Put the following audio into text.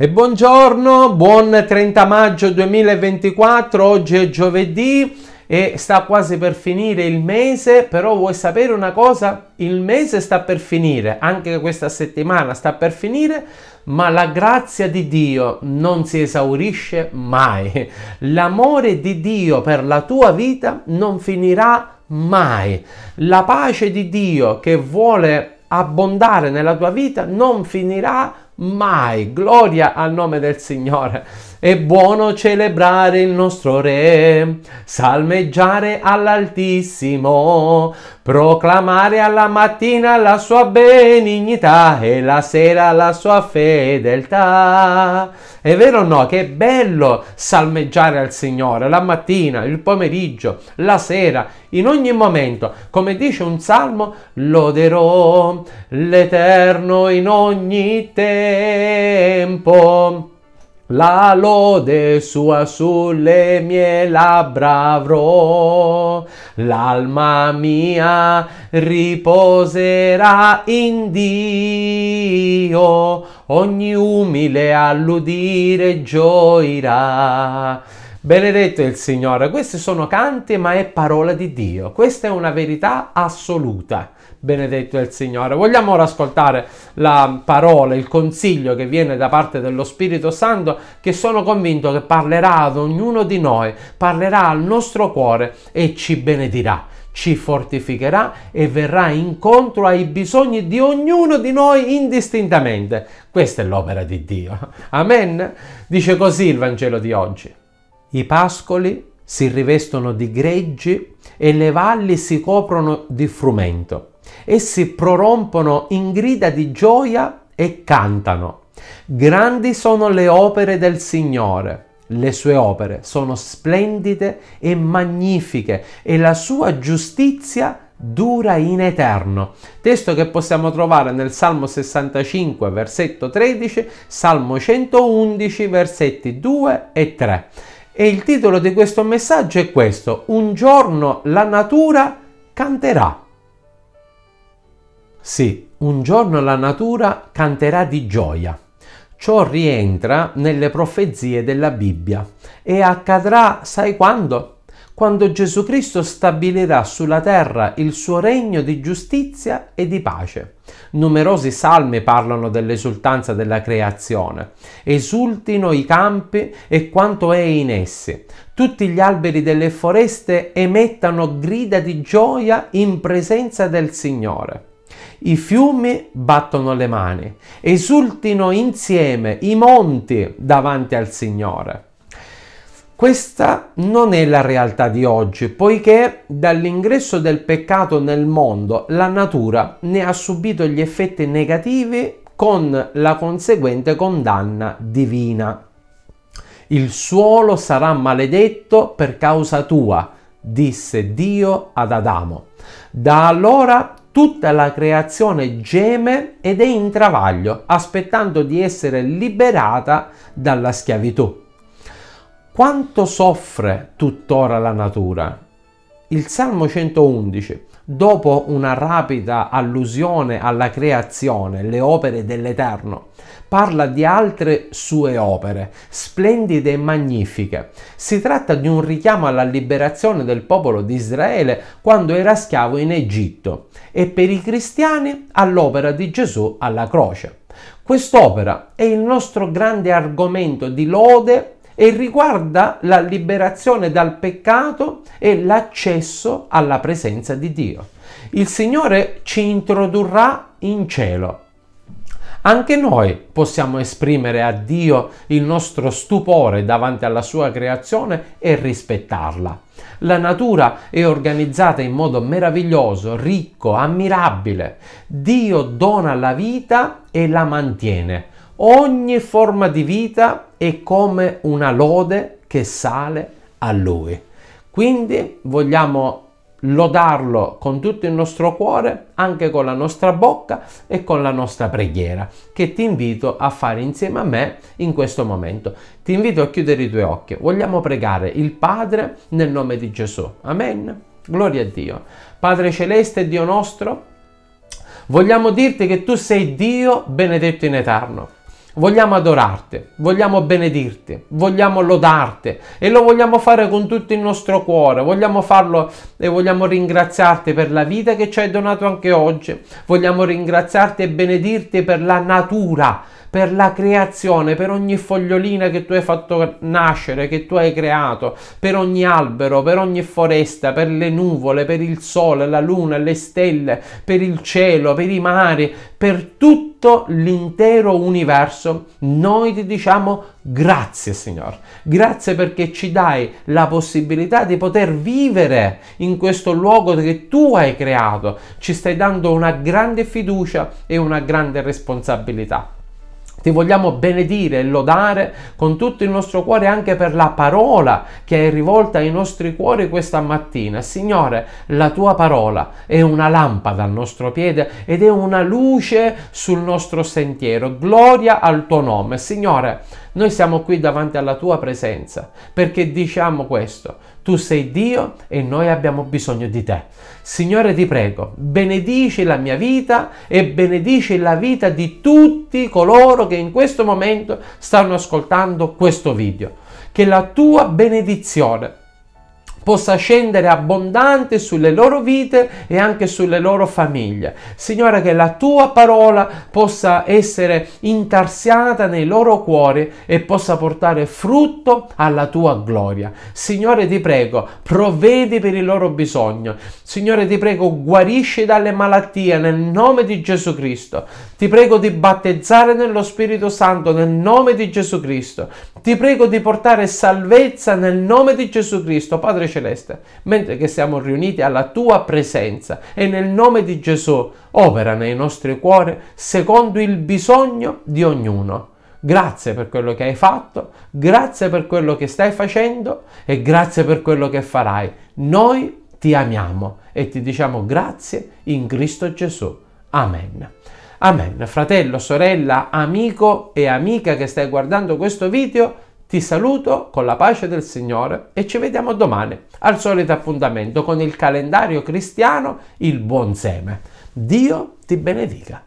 E buongiorno, buon 30 maggio 2024, oggi è giovedì e sta quasi per finire il mese, però vuoi sapere una cosa? Il mese sta per finire, anche questa settimana sta per finire, ma la grazia di Dio non si esaurisce mai. L'amore di Dio per la tua vita non finirà mai. La pace di Dio che vuole abbondare nella tua vita non finirà mai mai. Gloria al nome del Signore. È buono celebrare il nostro Re, salmeggiare all'Altissimo, proclamare alla mattina la sua benignità e la sera la sua fedeltà. È vero o no? Che bello salmeggiare al Signore la mattina, il pomeriggio, la sera, in ogni momento. Come dice un salmo, loderò l'Eterno in ogni tempo. La lode sua sulle mie labbra avrò, l'alma mia riposerà in Dio, ogni umile all'udire gioirà. Benedetto il Signore, questi sono canti ma è parola di Dio, questa è una verità assoluta benedetto è il Signore. Vogliamo ora ascoltare la parola, il consiglio che viene da parte dello Spirito Santo, che sono convinto che parlerà ad ognuno di noi, parlerà al nostro cuore e ci benedirà ci fortificherà e verrà incontro ai bisogni di ognuno di noi indistintamente. Questa è l'opera di Dio. Amen. Dice così il Vangelo di oggi. I pascoli si rivestono di greggi e le valli si coprono di frumento. Essi prorompono in grida di gioia e cantano. Grandi sono le opere del Signore. Le sue opere sono splendide e magnifiche e la sua giustizia dura in eterno. Testo che possiamo trovare nel Salmo 65, versetto 13, Salmo 111, versetti 2 e 3. E il titolo di questo messaggio è questo, Un giorno la natura canterà. Sì, un giorno la natura canterà di gioia. Ciò rientra nelle profezie della Bibbia e accadrà, sai quando? Quando Gesù Cristo stabilirà sulla terra il suo regno di giustizia e di pace. Numerosi salmi parlano dell'esultanza della creazione. Esultino i campi e quanto è in essi. Tutti gli alberi delle foreste emettano grida di gioia in presenza del Signore. I fiumi battono le mani, esultino insieme i monti davanti al Signore. Questa non è la realtà di oggi, poiché dall'ingresso del peccato nel mondo la natura ne ha subito gli effetti negativi con la conseguente condanna divina. Il suolo sarà maledetto per causa tua, disse Dio ad Adamo. Da allora Tutta la creazione geme ed è in travaglio, aspettando di essere liberata dalla schiavitù. Quanto soffre tuttora la natura? Il Salmo 111 dopo una rapida allusione alla creazione, le opere dell'Eterno, parla di altre sue opere, splendide e magnifiche. Si tratta di un richiamo alla liberazione del popolo di Israele quando era schiavo in Egitto e per i cristiani all'opera di Gesù alla croce. Quest'opera è il nostro grande argomento di lode e riguarda la liberazione dal peccato e l'accesso alla presenza di Dio. Il Signore ci introdurrà in cielo. Anche noi possiamo esprimere a Dio il nostro stupore davanti alla sua creazione e rispettarla. La natura è organizzata in modo meraviglioso, ricco, ammirabile. Dio dona la vita e la mantiene. Ogni forma di vita è come una lode che sale a Lui. Quindi vogliamo lodarlo con tutto il nostro cuore, anche con la nostra bocca e con la nostra preghiera, che ti invito a fare insieme a me in questo momento. Ti invito a chiudere i tuoi occhi. Vogliamo pregare il Padre nel nome di Gesù. Amen. Gloria a Dio. Padre celeste e Dio nostro, vogliamo dirti che tu sei Dio benedetto in eterno vogliamo adorarti, vogliamo benedirti, vogliamo lodarti e lo vogliamo fare con tutto il nostro cuore, vogliamo farlo e vogliamo ringraziarti per la vita che ci hai donato anche oggi, vogliamo ringraziarti e benedirti per la natura, per la creazione, per ogni fogliolina che tu hai fatto nascere, che tu hai creato, per ogni albero, per ogni foresta, per le nuvole, per il sole, la luna, le stelle, per il cielo, per i mari, per tutto l'intero universo. Noi ti diciamo grazie Signore, grazie perché ci dai la possibilità di poter vivere in questo luogo che tu hai creato, ci stai dando una grande fiducia e una grande responsabilità. Ti vogliamo benedire e lodare con tutto il nostro cuore anche per la parola che è rivolta ai nostri cuori questa mattina. Signore, la tua parola è una lampada al nostro piede ed è una luce sul nostro sentiero. Gloria al tuo nome. Signore, noi siamo qui davanti alla tua presenza perché diciamo questo, tu sei Dio e noi abbiamo bisogno di te. Signore ti prego, benedici la mia vita e benedici la vita di tutti coloro che in questo momento stanno ascoltando questo video. Che la tua benedizione possa scendere abbondante sulle loro vite e anche sulle loro famiglie. Signore, che la tua parola possa essere intarsiata nei loro cuori e possa portare frutto alla tua gloria. Signore, ti prego, provvedi per il loro bisogno. Signore, ti prego, guarisci dalle malattie nel nome di Gesù Cristo. Ti prego di battezzare nello Spirito Santo nel nome di Gesù Cristo. Ti prego di portare salvezza nel nome di Gesù Cristo. Padre celeste, mentre che siamo riuniti alla tua presenza e nel nome di Gesù opera nei nostri cuori secondo il bisogno di ognuno. Grazie per quello che hai fatto, grazie per quello che stai facendo e grazie per quello che farai. Noi ti amiamo e ti diciamo grazie in Cristo Gesù. Amen. Amen. Fratello, sorella, amico e amica che stai guardando questo video, ti saluto con la pace del Signore e ci vediamo domani al solito appuntamento con il calendario cristiano Il Buon Seme. Dio ti benedica.